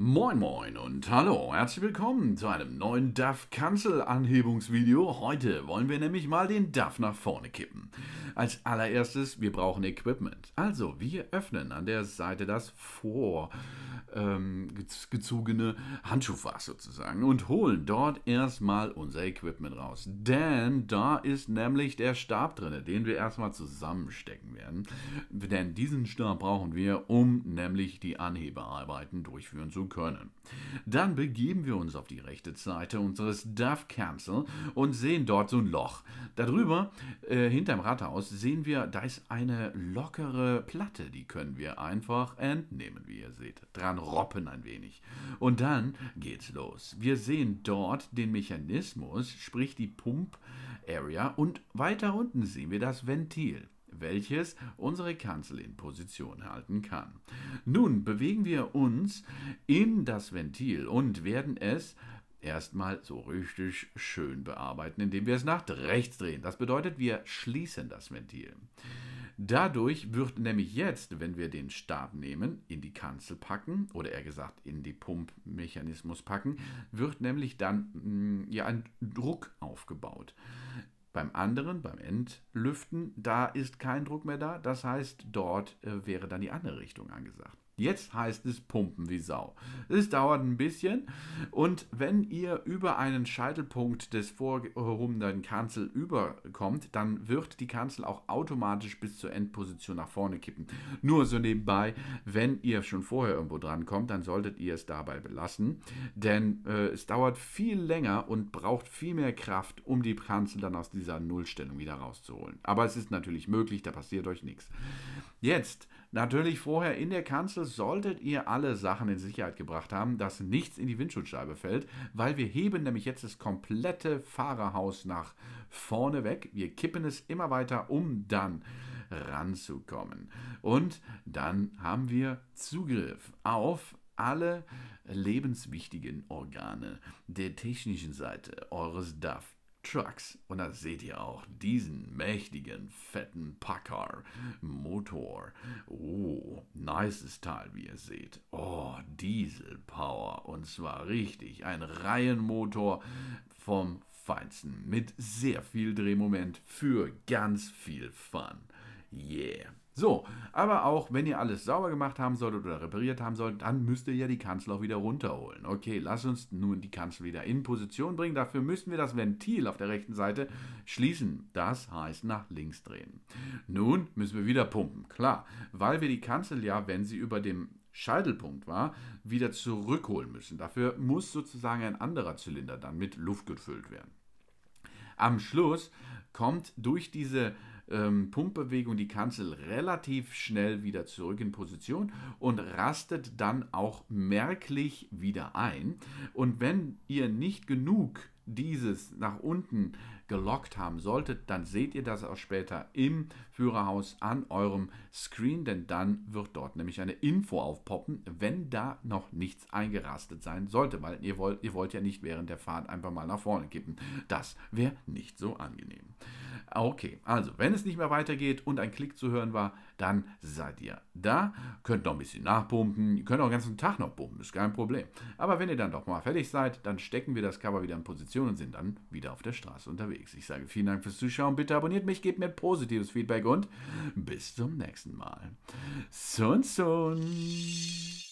Moin Moin und hallo, herzlich willkommen zu einem neuen DAF Cancel Anhebungsvideo. Heute wollen wir nämlich mal den DAF nach vorne kippen. Als allererstes, wir brauchen Equipment. Also, wir öffnen an der Seite das vorgezogene ähm, Handschuhfach sozusagen und holen dort erstmal unser Equipment raus. Denn da ist nämlich der Stab drin, den wir erstmal zusammenstecken werden. Denn diesen Stab brauchen wir, um nämlich die Anhebearbeiten durchführen zu können. Dann begeben wir uns auf die rechte Seite unseres Dove Council und sehen dort so ein Loch. Darüber, äh, hinterm Rathaus, sehen wir, da ist eine lockere Platte. Die können wir einfach entnehmen, wie ihr seht. Dran roppen ein wenig. Und dann geht's los. Wir sehen dort den Mechanismus, sprich die Pump-Area. Und weiter unten sehen wir das Ventil welches unsere Kanzel in Position halten kann. Nun bewegen wir uns in das Ventil und werden es erstmal so richtig schön bearbeiten, indem wir es nach rechts drehen. Das bedeutet, wir schließen das Ventil. Dadurch wird nämlich jetzt, wenn wir den Stab nehmen, in die Kanzel packen oder eher gesagt in die Pumpmechanismus packen, wird nämlich dann mm, ja ein Druck aufgebaut. Beim anderen, beim Entlüften, da ist kein Druck mehr da. Das heißt, dort äh, wäre dann die andere Richtung angesagt. Jetzt heißt es pumpen wie Sau. Es dauert ein bisschen und wenn ihr über einen Scheitelpunkt des vorgehobenen Kanzel überkommt, dann wird die Kanzel auch automatisch bis zur Endposition nach vorne kippen. Nur so nebenbei, wenn ihr schon vorher irgendwo dran kommt, dann solltet ihr es dabei belassen, denn äh, es dauert viel länger und braucht viel mehr Kraft, um die Kanzel dann aus dieser Nullstellung wieder rauszuholen. Aber es ist natürlich möglich, da passiert euch nichts. Jetzt natürlich vorher in der Kanzel solltet ihr alle Sachen in Sicherheit gebracht haben, dass nichts in die Windschutzscheibe fällt, weil wir heben nämlich jetzt das komplette Fahrerhaus nach vorne weg. Wir kippen es immer weiter, um dann ranzukommen. Und dann haben wir Zugriff auf alle lebenswichtigen Organe der technischen Seite eures DAF. Trucks. Und da seht ihr auch diesen mächtigen, fetten Packer Motor. Oh, nices Teil, wie ihr seht. Oh, Diesel Power. Und zwar richtig. Ein Reihenmotor vom Feinsten mit sehr viel Drehmoment für ganz viel Fun. Yeah. So, aber auch wenn ihr alles sauber gemacht haben solltet oder repariert haben solltet, dann müsst ihr ja die Kanzel auch wieder runterholen. Okay, lass uns nun die Kanzel wieder in Position bringen. Dafür müssen wir das Ventil auf der rechten Seite schließen. Das heißt nach links drehen. Nun müssen wir wieder pumpen, klar, weil wir die Kanzel ja, wenn sie über dem Scheitelpunkt war, wieder zurückholen müssen. Dafür muss sozusagen ein anderer Zylinder dann mit Luft gefüllt werden. Am Schluss kommt durch diese ähm, Pumpbewegung die Kanzel relativ schnell wieder zurück in Position und rastet dann auch merklich wieder ein. Und wenn ihr nicht genug dieses nach unten gelockt haben solltet, dann seht ihr das auch später im Führerhaus an eurem Screen, denn dann wird dort nämlich eine Info aufpoppen, wenn da noch nichts eingerastet sein sollte, weil ihr wollt, ihr wollt ja nicht während der Fahrt einfach mal nach vorne kippen. Das wäre nicht so angenehm. Ah, okay, also wenn es nicht mehr weitergeht und ein Klick zu hören war, dann seid ihr da. Könnt noch ein bisschen nachpumpen, könnt auch den ganzen Tag noch pumpen, ist kein Problem. Aber wenn ihr dann doch mal fertig seid, dann stecken wir das Cover wieder in Position und sind dann wieder auf der Straße unterwegs. Ich sage vielen Dank fürs Zuschauen, bitte abonniert mich, gebt mir positives Feedback und bis zum nächsten Mal. Sun Sun!